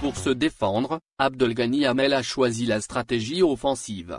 Pour se défendre, Abdelghani Hamel a choisi la stratégie offensive.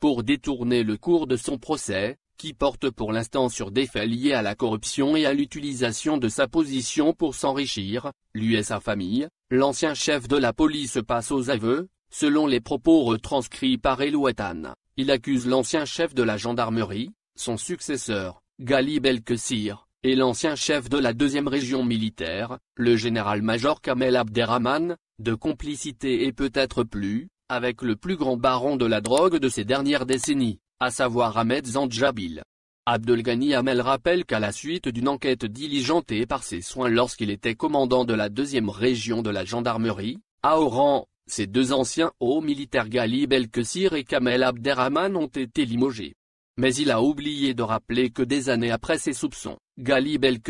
Pour détourner le cours de son procès, qui porte pour l'instant sur des faits liés à la corruption et à l'utilisation de sa position pour s'enrichir, lui et sa famille, l'ancien chef de la police passe aux aveux, selon les propos retranscrits par Elouetan, il accuse l'ancien chef de la gendarmerie, son successeur, El Belkessir, et l'ancien chef de la deuxième région militaire, le général-major Kamel Abderrahman, de complicité et peut-être plus, avec le plus grand baron de la drogue de ces dernières décennies à savoir Ahmed Zandjabil. Abdelghani Hamel rappelle qu'à la suite d'une enquête diligentée par ses soins lorsqu'il était commandant de la deuxième région de la gendarmerie, à Oran, ses deux anciens hauts militaires Ghalib el et Kamel Abderrahman ont été limogés. Mais il a oublié de rappeler que des années après ses soupçons, Ghalib el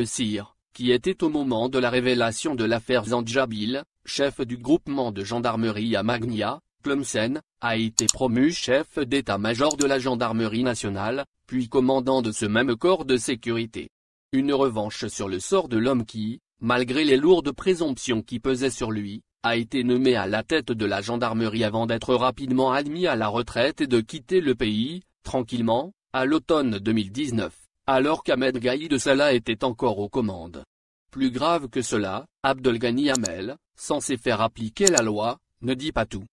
qui était au moment de la révélation de l'affaire Zanjabil chef du groupement de gendarmerie à Magnia, Plumsen, a été promu chef d'état-major de la gendarmerie nationale, puis commandant de ce même corps de sécurité. Une revanche sur le sort de l'homme qui, malgré les lourdes présomptions qui pesaient sur lui, a été nommé à la tête de la gendarmerie avant d'être rapidement admis à la retraite et de quitter le pays, tranquillement, à l'automne 2019, alors qu'Ahmed Gaïd Salah était encore aux commandes. Plus grave que cela, Abdelghani Hamel, censé faire appliquer la loi, ne dit pas tout.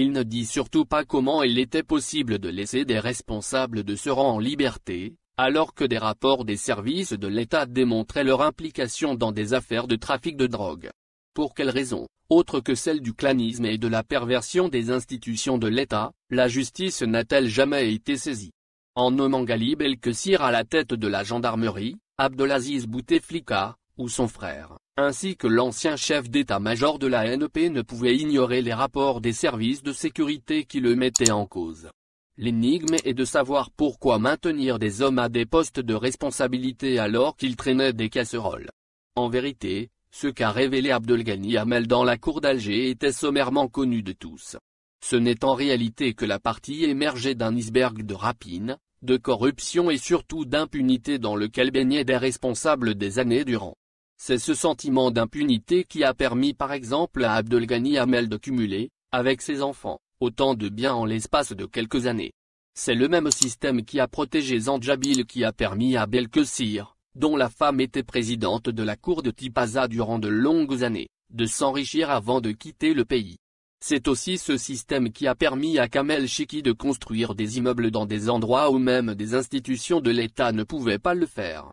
Il ne dit surtout pas comment il était possible de laisser des responsables de ce rang en liberté, alors que des rapports des services de l'État démontraient leur implication dans des affaires de trafic de drogue. Pour quelles raisons, autres que celles du clanisme et de la perversion des institutions de l'État, la justice n'a-t-elle jamais été saisie En nommant Galib el à la tête de la gendarmerie, Abdelaziz Bouteflika, ou son frère, ainsi que l'ancien chef d'état-major de la NP ne pouvait ignorer les rapports des services de sécurité qui le mettaient en cause. L'énigme est de savoir pourquoi maintenir des hommes à des postes de responsabilité alors qu'ils traînaient des casseroles. En vérité, ce qu'a révélé Abdelghani Hamel dans la cour d'Alger était sommairement connu de tous. Ce n'est en réalité que la partie émergée d'un iceberg de rapine, de corruption et surtout d'impunité dans lequel baignaient des responsables des années durant. C'est ce sentiment d'impunité qui a permis par exemple à Abdelghani Hamel de cumuler, avec ses enfants, autant de biens en l'espace de quelques années. C'est le même système qui a protégé Zandjabil qui a permis à Belkessir, dont la femme était présidente de la cour de Tipaza durant de longues années, de s'enrichir avant de quitter le pays. C'est aussi ce système qui a permis à Kamel Chiki de construire des immeubles dans des endroits où même des institutions de l'État ne pouvaient pas le faire.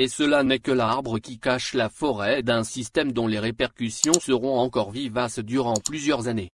Et cela n'est que l'arbre qui cache la forêt d'un système dont les répercussions seront encore vivaces durant plusieurs années.